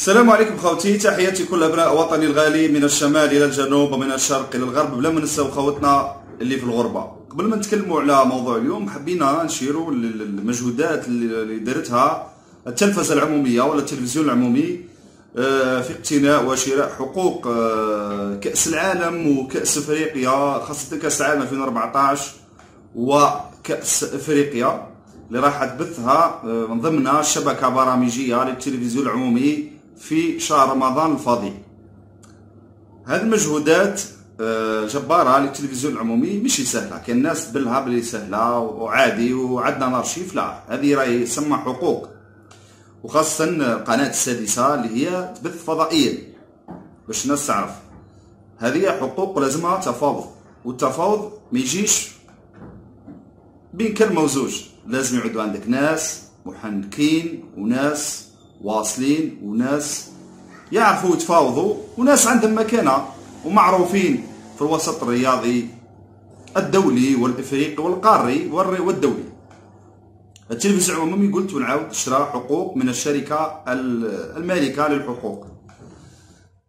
السلام عليكم خوتي تحياتي كل ابناء وطني الغالي من الشمال الى الجنوب ومن الشرق الى الغرب بلا ما ننساو خوتنا اللي في الغربه قبل ما نتكلموا على موضوع اليوم حبينا نشيروا للمجهودات اللي دارتها التلفزه العموميه ولا التلفزيون العمومي آه، في اقتناء وشراء حقوق آه، كاس العالم وكاس افريقيا خاصه كاس العالم 2014 وكاس افريقيا اللي راح تبثها آه، من ضمن شبكه برامجيه للتلفزيون العمومي في شهر رمضان الفضيل هذه المجهودات آه، جبارة للتلفزيون العمومي ماشي سهلة كان الناس بلها بلي سهلة وعادي وعندنا نارشيف لا هذه راهي تسمى حقوق وخاصة القناة السادسة اللي هي تبث فضائيا باش الناس تعرف هذه حقوق لازمها تفاوض والتفاوض ما يجيش بين كلمة وزوج لازم يعودوا عندك ناس محنكين وناس واصلين وناس يعرفوا يتفاوضوا وناس عندهم مكانة ومعروفين في الوسط الرياضي الدولي والافريقي والقاري والدولي التلفزيون العمومي قلت ونعاود تشرى حقوق من الشركة المالكة للحقوق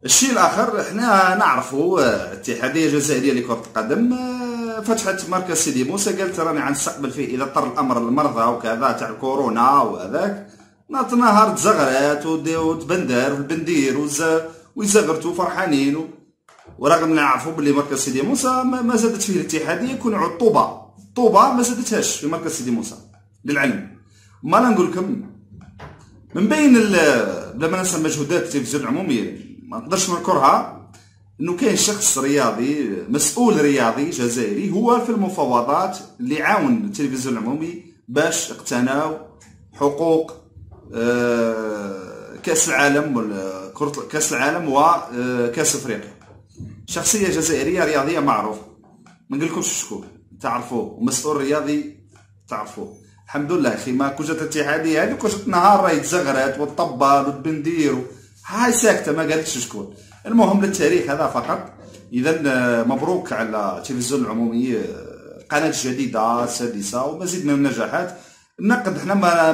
الشيء الاخر حنا نعرفوا آه، الاتحاديه الجزائريه لكره القدم آه، فتحت مركز سيدي موسى قالت راني غنستقبل فيه اذا اضطر الامر المرضى وكذا تاع الكورونا وهذاك نهار تزغرات وتبندر والبندير وزغرتو فرحانين ورغم نعرفوا بلي مركز سيدي موسى ما زادت فيه الاتحاديه كون عطوبه طوبة ما زادتهاش في مركز سيدي موسى للعلم ما نقولكم نقول لكم من بين بلا ما ننسى مجهودات التلفزيون العمومي ما نقدرش نذكرها انه كاين شخص رياضي مسؤول رياضي جزائري هو في المفاوضات اللي عاون التلفزيون العمومي باش اقتناو حقوق آه، كاس العالم كره كاس العالم وكاس آه، افريقيا شخصيه جزائريه رياضيه معروفه ما نقولكمش شكون تعرفوه ومسؤول رياضي تعرفوه الحمد لله اخي ما كوجت الاتحاديه هذه كوجت نهار راهي تزغرات وتطبل والبندير هاي ساكته ما قالتش شكون المهم للتاريخ هذا فقط اذا آه، مبروك على التلفزيون العمومي القناه الجديده السادسه ومزيد من النجاحات النقد حنا ما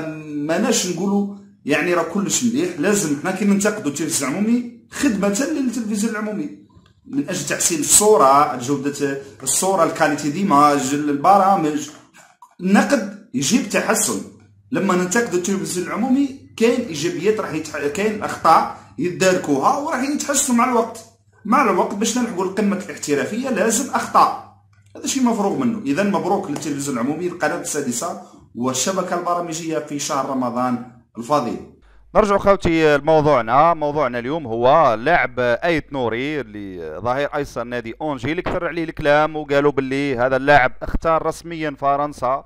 ماناش نقولوا يعني راه كلش مليح لازم حنا كي ننتقدوا التلفزيون العمومي خدمه للتلفزيون العمومي من اجل تحسين الصوره جوده الصوره الكاليتي ديماج البرامج النقد يجيب تحسن لما ننتقد التلفزيون العمومي كاين ايجابيات راح يتح... كاين اخطاء يداركوها وراح يتحسنوا مع الوقت مع الوقت باش نلحقوا القمه الاحترافيه لازم اخطاء هذا شيء مفروغ منه اذا مبروك للتلفزيون العمومي القناه السادسه والشبكه البرامجيه في شهر رمضان الفضيل نرجع خوتي لموضوعنا موضوعنا اليوم هو لاعب ايت نوري اللي ظهير ايسر نادي اونجي اللي كثر عليه الكلام وقالوا باللي هذا اللاعب اختار رسميا فرنسا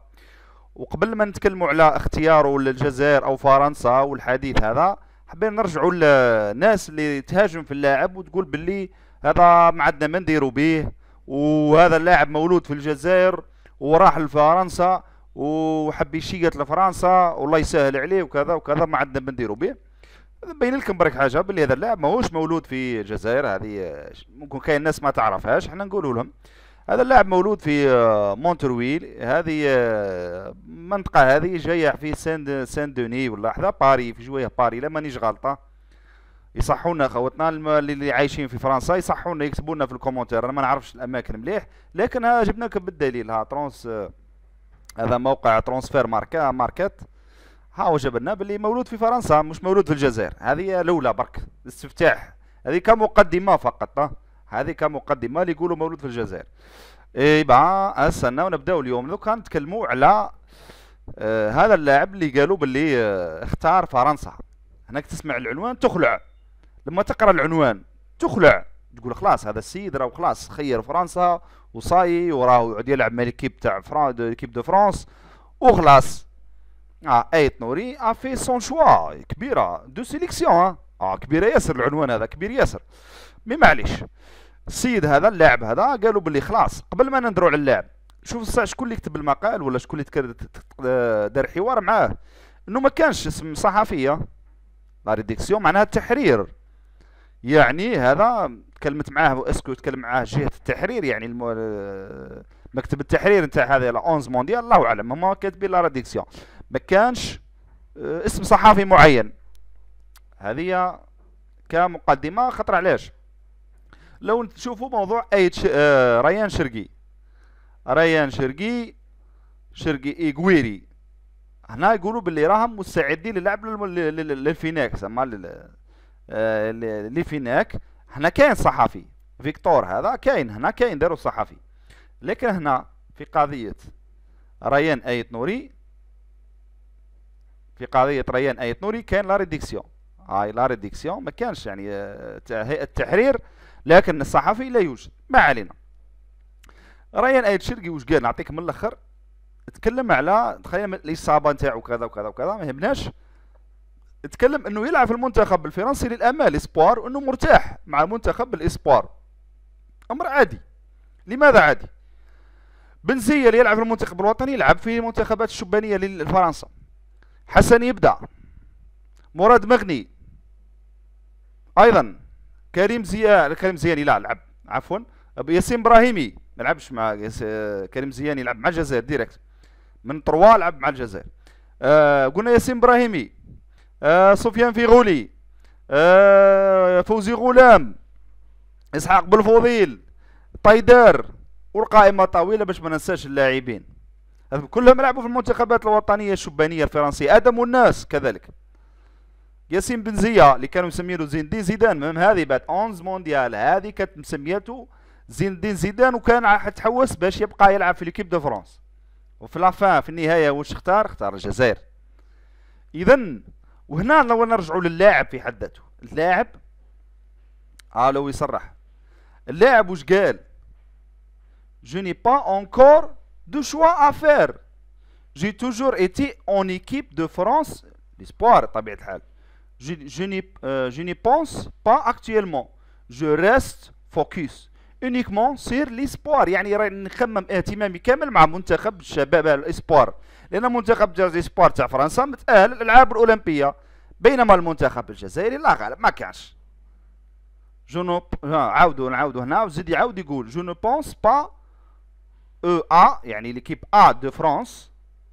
وقبل ما نتكلموا على اختياره للجزائر او فرنسا والحديث هذا حبينا نرجعوا للناس اللي تهاجم في اللاعب وتقول باللي هذا ما عندنا ما نديروا به وهذا اللاعب مولود في الجزائر وراح لفرنسا وحب يشيط لفرنسا والله يسهل عليه وكذا وكذا ما عندنا بنديروا به بين لكم برك حاجه باللي هذا اللاعب ماهوش مولود في الجزائر هذه ممكن كاين ناس ما تعرفهاش احنا نقولوا لهم هذا اللاعب مولود في مونترويل آه، هذه المنطقه آه، هذه جايه في سان سان دوني ولا حدا باري في جويه باري لا مانيش غلطه يصحونا خوتنا اللي عايشين في فرنسا يصحونا يكتبوا لنا في الكومنتير انا ما نعرفش الاماكن مليح لكن جبنا لكم بالدليل ها ترونس آه، هذا موقع ترانسفير ماركا ماركات ها وجبنا باللي مولود في فرنسا مش مولود في الجزائر هذه الاولى برك استفتاح هذه كمقدمه فقط هذه كمقدمه اللي يقولوا مولود في الجزائر ايبا استنى ونبداو اليوم لو كان نتكلموا على آه هذا اللاعب اللي قالوا باللي آه اختار فرنسا هناك تسمع العنوان تخلع لما تقرا العنوان تخلع تقول خلاص هذا السيد راه خلاص خير فرنسا وصاي وراه يعود يلعب مع ليكيب تاع فران ليكيب دو فرانس وخلاص اه ايت نوري افي آه، سون شوا كبيره دو سيليكسيون آه. اه كبيره ياسر العنوان هذا كبير ياسر مي معليش السيد هذا اللاعب هذا قالوا باللي خلاص قبل ما ندرو على اللاعب شوف الساعه شكون اللي كتب المقال ولا شكون اللي دار حوار معاه انه ما كانش اسم صحفيه لا ريديكسيون معناها التحرير يعني هذا تكلمت معاه اسكو تكلم معاه جهه التحرير يعني المو... مكتب التحرير نتاع هذا لا 11 مونديال الله اعلم هما كاتبين لا راديكسيون ما كانش آه، اسم صحافي معين هذه كمقدمه خطر علاش لو تشوفوا موضوع اي اه ريان شرقي ريان شرقي شرقي ايغويري هنا يقولوا باللي راهم مستعدين للعب للفيناكس اما اللي آه، هناك هنا كاين صحفي فيكتور هذا كاين هنا كاين داروا صحفي لكن هنا في قضية ريان آيت نوري في قضية ريان آيت نوري كاين لا ريديكسيون هاي لا ريديكسيون ما كانش يعني آه، هيئة التحرير لكن الصحفي لا يوجد ما علينا ريان آيت شرقي واش قال نعطيك من الاخر تكلم على تخيل الاصابه نتاعو كذا وكذا وكذا ما يهمناش تكلم انه يلعب في المنتخب الفرنسي للامال اسبوار وانه مرتاح مع المنتخب الاسبوار امر عادي لماذا عادي بنزيه اللي يلعب في المنتخب الوطني يلعب في المنتخبات الشبانيه لفرنسا حسن يبدا مراد مغني ايضا كريم زيان كريم زياني لا لعب عفوا ياسين ابراهيمي ما لعبش مع كريم زياني يلعب مع الجزائر ديريكت من طروال لعب مع الجزائر آه قلنا ياسين ابراهيمي آه، سفيان فيغولي آه، فوزي غلام اسحاق بالفضيل طيدار والقائمه طويله باش ما ننساش اللاعبين كلهم لعبوا في المنتخبات الوطنيه الشبانيه الفرنسيه ادم والناس كذلك ياسين بنزية اللي كانوا يسمينه زين الدين زيدان مهم هذه بعد 11 مونديال هذه كانت مسميته زين الدين زيدان وكان حتحوس باش يبقى يلعب في ليكيب دو فرانس وفي لافان في النهايه واش اختار اختار الجزائر اذا وهنا لو نرجعوا للاعب في حد ذاته اللاعب آه لو يصرح اللاعب واش قال جو ني با اونكور دو شوا افير جي توجور ايتي اون ايكيب دو فرانس ليسبوار طبيعه الحال جو ني جو ني بونس با اكتويلمون جو ريست فوكس اونيكمون سير ليسبوار يعني نخمم اهتمامي كامل مع منتخب الشباب الاسبوار لان منتخب جيرزي سبور تاع فرنسا متاهل الالعاب الاولمبيه بينما المنتخب الجزائري لا غالب ما كانش جنوب عاودوا نعاودوا هنا وزيد يعاود يقول جو نو بونس با او ا يعني ليكيب ا دو فرانس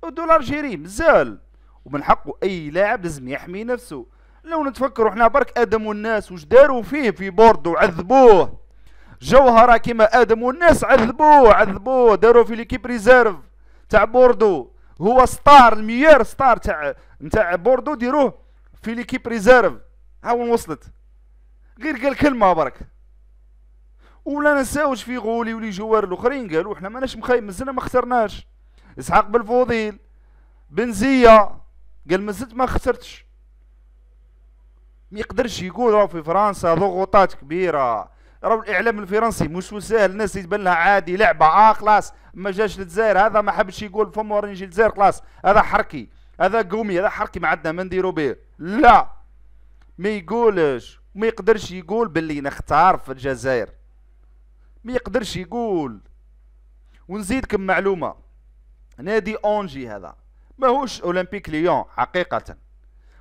دو لارجيري مازال ومن حقه اي لاعب لازم يحمي نفسه لو نتفكروا حنا برك ادم والناس واش داروا فيه في بوردو عذبوه جوهره كيما ادم والناس عذبوه عذبوه داروا في ليكيب ريزيرف تاع بوردو هو ستار الميير ستار تاع نتاع بوردو ديروه في ليكيب ريزيرف ها وين وصلت غير قال كلمه برك ولا نساوش في غولي ولي جوار الاخرين قالوا احنا ماناش مخايب مازلنا ما خسرناش اسحاق بالفوضيل بنزيه قال مازلت ما خسرتش ما يقدرش يقول راه في فرنسا ضغوطات كبيره راه الاعلام الفرنسي مش ساهل الناس يتبان لها عادي لعبه اه خلاص ما جاش للجزائر هذا ما حبش يقول فم ورا نجي للجزائر خلاص هذا حركي هذا قومي هذا حركي ما عندنا ما نديرو به لا ما يقولش ما يقدرش يقول باللي نختار في الجزائر ما يقدرش يقول ونزيدكم معلومه نادي اونجي هذا ماهوش اولمبيك ليون حقيقه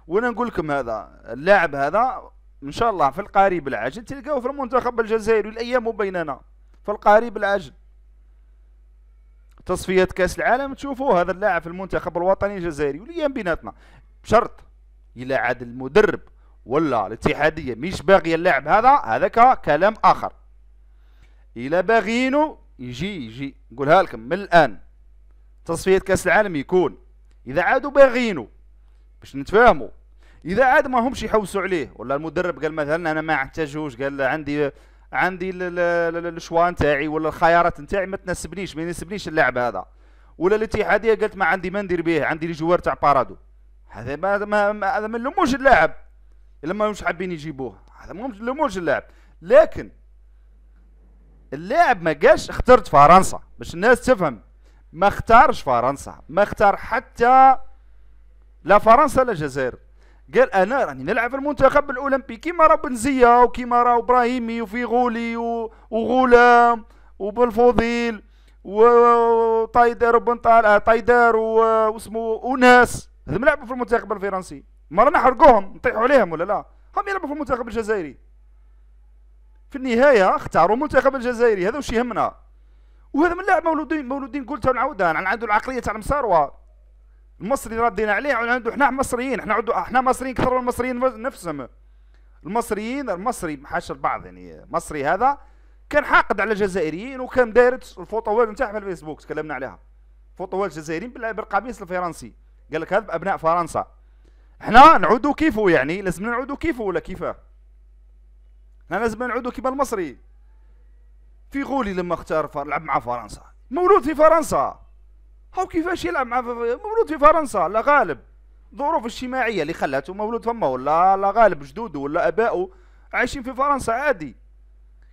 وانا نقول لكم هذا اللاعب هذا ان شاء الله في القريب العاجل تلقاوه في المنتخب الجزائري الايام بيننا في القريب العاجل تصفيات كاس العالم تشوفوا هذا اللاعب في المنتخب الوطني الجزائري والايام بيناتنا بشرط الا عاد المدرب ولا الاتحاديه مش باغيه اللاعب هذا هذاك كلام اخر الا باغيينو يجي يجي نقولها لكم من الان تصفيات كاس العالم يكون اذا عادوا باغيينو باش نتفاهموا اذا عاد ما همش يحوسوا عليه ولا المدرب قال مثلا انا ما احتاجوش قال عندي عندي الشوا نتاعي ولا الخيارات نتاعي ما تناسبنيش ما يناسبنيش اللاعب هذا ولا الاتحاديه قالت ما عندي ما ندير به عندي لي جوار تاع بارادو هذا ما هذا ما نلوموش اللاعب الا ما مش حابين يجيبوه هذا ما نلوموش اللاعب لكن اللاعب ما قالش اخترت فرنسا باش الناس تفهم ما اختارش فرنسا ما اختار حتى لا فرنسا لا الجزائر قال انا راني نلعب في المنتخب الاولمبي كيما راه بنزيه وكيما راه ابراهيمي وفيغولي وغلام وبالفضيل وطايدار وبن طال آه، طايدار واسمه وناس هذم لعبوا في المنتخب الفرنسي ما رانا نحرقوهم نطيحوا عليهم ولا لا هم يلعبوا في المنتخب الجزائري في النهايه اختاروا المنتخب الجزائري هذا واش يهمنا وهذا من لاعب مولودين مولودين قلت نعاودها عنده العقليه تاع المساروه المصري ردينا عليه عنده احنا مصريين احنا عنده احنا مصريين اكثر من المصريين نفسهم المصريين المصري حاش البعض يعني مصري هذا كان حاقد على الجزائريين وكان داير الفوطوات نتاعها في الفيسبوك تكلمنا عليها فوطوات الجزائريين بالقميص الفرنسي قال لك هذا ابناء فرنسا احنا نعودوا كيفه يعني لازم نعودوا كيفه ولا كيفاه احنا لازم نعودوا كيف المصري في غولي لما اختار لعب مع فرنسا مولود في فرنسا هو كيفاش يلعب مع مولود في فرنسا لا غالب ظروف اجتماعيه اللي خلاته مولود فما ولا لا غالب جدوده ولا ابائه عايشين في فرنسا عادي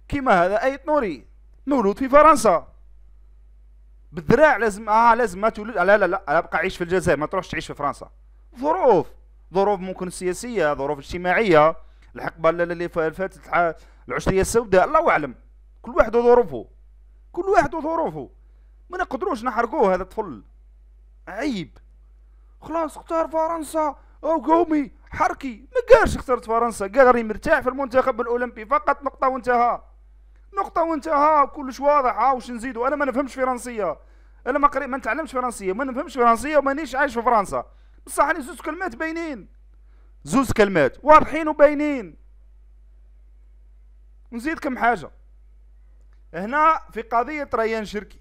كيما هذا ايت نوري مولود في فرنسا بالذراع لازم اه لازم ما تولد لا لا لا ابقى عيش في الجزائر ما تروحش تعيش في فرنسا ظروف ظروف ممكن سياسيه ظروف اجتماعيه الحقبه اللي فاتت العشريه السوداء الله اعلم كل واحد وظروفه كل واحد وظروفه ما نقدروش نحرقوه هذا الطفل عيب خلاص اختار فرنسا او قومي حركي ما قالش اخترت فرنسا قال راني مرتاح في المنتخب الاولمبي فقط نقطه وانتهى نقطه وانتهى كلش واضح ها واش نزيدوا انا ما نفهمش فرنسيه انا ما قريت ما نتعلمش فرنسيه ما نفهمش فرنسيه ومانيش عايش في فرنسا بصح انا زوز كلمات باينين زوز كلمات واضحين وباينين نزيدكم حاجه هنا في قضيه ريان شركي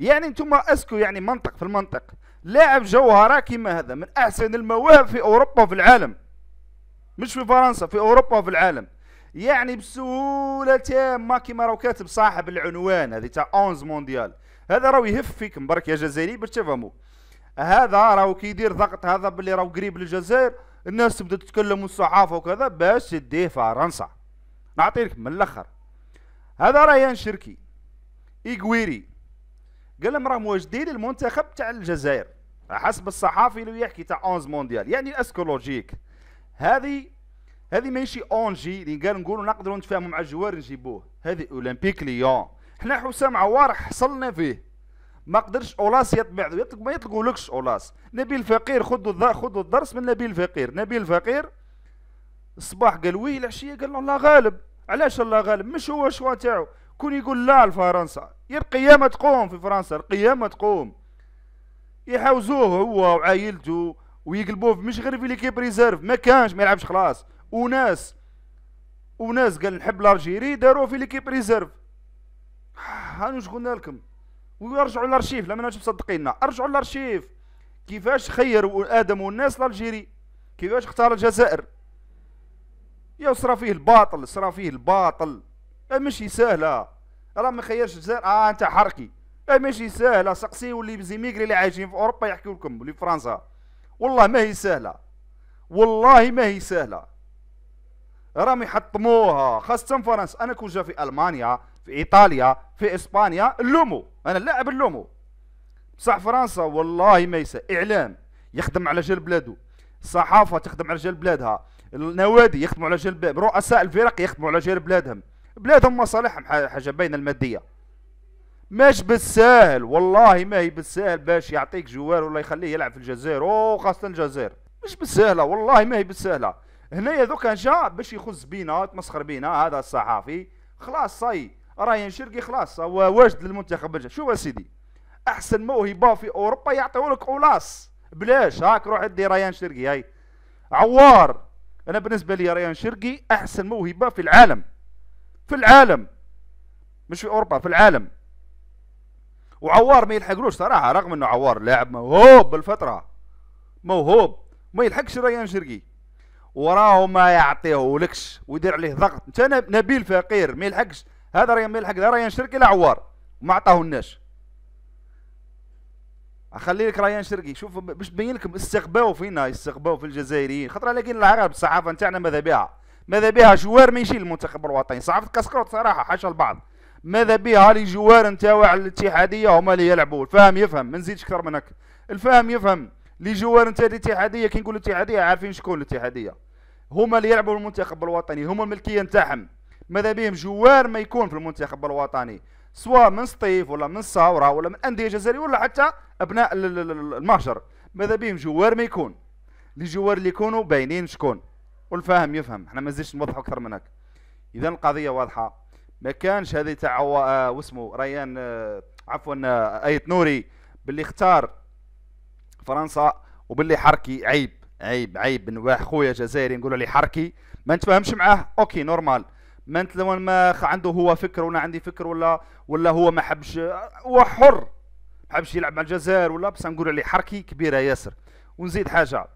يعني انتم اسكو يعني منطق في المنطق لاعب جوهره كما هذا من احسن المواهب في اوروبا وفي العالم مش في فرنسا في اوروبا وفي العالم يعني بسهوله تامه كيما راهو كاتب صاحب العنوان هذه تاع 11 مونديال هذا راهو يهف فيك مبارك يا جزائري باش تفهموا هذا راهو كيدير ضغط هذا باللي راهو قريب للجزائر الناس تبدا تتكلم والصحافه وكذا باش تديه فرنسا نعطيك من الاخر هذا ريان شركي ايغويري قال لهم راهم واجدين المنتخب تاع الجزائر حسب الصحافي اللي يحكي تاع 11 مونديال يعني اسكولوجيك هذه هذه ماشي اونجي يعني اللي قال نقولوا نقدروا نتفاهموا مع الجوار نجيبوه هذه اولمبيك ليون حنا حسام عوار حصلنا فيه ما قدرش اولاس يطبع يطلق ما يطلقولكش اولاس نبيل الفقير خذوا خذوا الدرس من نبيل الفقير نبيل الفقير الصباح قال وي العشيه قال له الله غالب علاش الله غالب مش هو الشوا تاعو كون يقول لا لفرنسا يا القيامة تقوم في فرنسا القيامة تقوم يحوزوه هو وعائلته ويقلبوه مش غير في ليكيب ريزيرف ما كانش ما يلعبش خلاص وناس وناس قال نحب لارجيري داروه في ليكيب ريزيرف هانو آه، قلنا لكم ويرجعوا للارشيف لما ماناش مصدقيننا ارجعوا للارشيف كيفاش خيروا ادم والناس لالجيري كيفاش اختار الجزائر يا صرا فيه الباطل صرا فيه الباطل ماشي سهله راه ما خيرش الجزائر اه انت حركي اه ماشي سهله سقسي واللي زيميغري اللي عايشين في اوروبا يحكيو لكم اللي في فرنسا والله ما هي سهله والله ما هي سهله راهم يحطموها خاصه فرنسا انا كون جا في المانيا في ايطاليا في اسبانيا اللومو انا اللاعب اللومو بصح فرنسا والله ما يسهل اعلام يخدم على جال بلادو الصحافه تخدم على جال بلادها النوادي يخدموا على جال رؤساء الفرق يخدموا على جال بلادهم بلادهم مصالحهم حاجه باينه الماديه ماش بالساهل والله ما هي بالساهل باش يعطيك جوار ولا يخليه يلعب في الجزائر او خاصه الجزائر مش بالسهله والله ما هي بالسهله هنايا دوكا جا باش يخز بينا يتمسخر بينا هذا الصحافي خلاص صاي راه شرقي خلاص هو واجد للمنتخب الجزائري شوف سيدي احسن موهبه في اوروبا يعطيولك اولاس بلاش هاك روح ادي ريان شرقي هاي عوار انا بالنسبه لي ريان شرقي احسن موهبه في العالم في العالم مش في اوروبا في العالم وعوار ما يلحقلوش صراحه رغم انه عوار لاعب موهوب بالفتره موهوب ما يلحقش ريان شرقي وراه ما يعطيهولكش ويدير عليه ضغط انت نبيل فقير ما يلحقش هذا ريان ما يلحق لا ريان شرقي لا عوار ما عطاهولناش اخلي لك ريان شرقي شوف باش تبين لكم استغباو فينا استغباو في الجزائريين خاطر لكن العرب الصحافه نتاعنا ماذا بها ماذا بها جوار ما يجي للمنتخب الوطني صعب كاسكروت صراحه حاشا البعض ماذا بها لي جوار نتاوع الاتحاديه هما اللي يلعبوا الفاهم يفهم ما نزيدش اكثر منك الفاهم يفهم لي جوار نتاع الاتحاديه كي نقول الاتحاديه عارفين شكون الاتحاديه هما اللي يلعبوا المنتخب الوطني هما الملكيه نتاعهم ماذا بهم جوار ما يكون في المنتخب الوطني سواء من سطيف ولا من الصاورة ولا من انديه جزائريه ولا حتى ابناء المهجر ماذا بهم جوار ما يكون لي جوار اللي يكونوا باينين شكون والفاهم يفهم احنا ما نزيدش نوضحوا اكثر من هكا اذا القضيه واضحه ما كانش هذه تاع آه، واسمه ريان آه، عفوا اية نوري باللي اختار فرنسا وباللي حركي عيب عيب عيب نواح خويا جزائري نقولوا عليه حركي ما نتفاهمش معاه اوكي نورمال ما انت ما عنده هو فكر وانا عندي فكر ولا ولا هو ما حبش هو حر ما حبش يلعب مع الجزائر ولا بس نقول عليه حركي كبيره ياسر ونزيد حاجه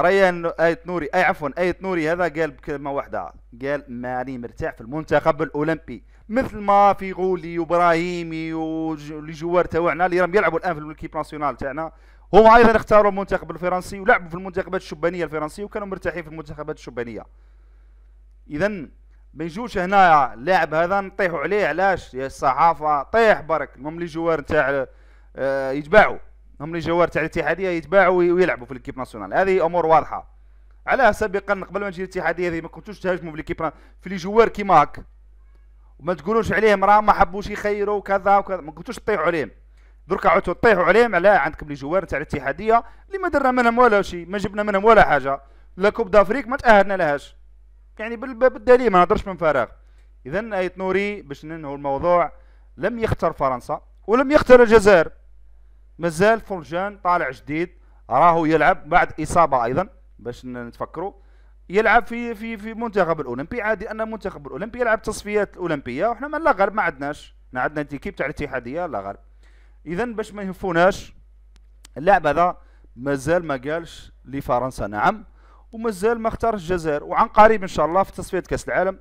ريان آية نوري أي عفوا آية نوري هذا قال بكلمة واحدة قال ماني مرتاح في المنتخب الأولمبي مثل ما في غولي وابراهيمي والجوار تاعنا اللي راهم يلعبوا الان في الكيب ناسيونال تاعنا هما ايضا اختاروا المنتخب الفرنسي ولعبوا في المنتخبات الشبانيه الفرنسيه وكانوا مرتاحين في المنتخبات الشبانيه اذا ما يجوش هنا اللاعب هذا نطيحوا عليه علاش يا الصحافه طيح برك المهم لي جوار تاع آه، يتباعوا هم لي جوار تاع الاتحاديه يتباعوا ويلعبوا في الكيب ناسيونال هذه امور واضحه علاه سابقا قبل ما تجي الاتحاديه هذه ما كنتوش تهاجموا في الكيب في لي جوار كيما هاك وما تقولوش عليهم راه ما حبوش يخيروا وكذا وكذا ما كنتوش تطيحوا عليهم دركا عاودوا تطيحوا عليهم علاه عندكم لي جوار تاع الاتحاديه اللي ما درنا منهم ولا شيء ما جبنا منهم ولا حاجه لا كوب دافريك ما تاهلنا لهاش يعني بالدليل ما نهضرش من فراغ اذا ايت نوري باش ننهوا الموضوع لم يختار فرنسا ولم يختار الجزائر مازال فرجان طالع جديد راهو يلعب بعد اصابه ايضا باش نتفكروا يلعب في في في منتخب الاولمبي عادي ان منتخب الاولمبي يلعب تصفيات الاولمبيه وحنا ما لا غرب ما عندناش ما عندنا تيكيب تاع الاتحاديه لا غرب اذا باش ما يهفوناش اللاعب هذا مازال ما قالش لفرنسا نعم ومازال ما اختارش الجزائر وعن قريب ان شاء الله في تصفيات كاس العالم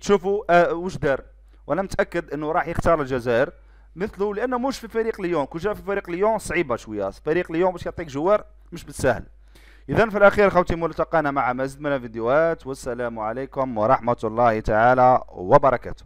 تشوفوا آه واش دار وانا متاكد انه راح يختار الجزائر مثله لانه مش في فريق ليون كون جا في فريق ليون صعيبه شويه فريق ليون باش يعطيك جوار مش بالسهل اذا في الاخير خوتي ملتقانا مع مزيد من الفيديوهات والسلام عليكم ورحمه الله تعالى وبركاته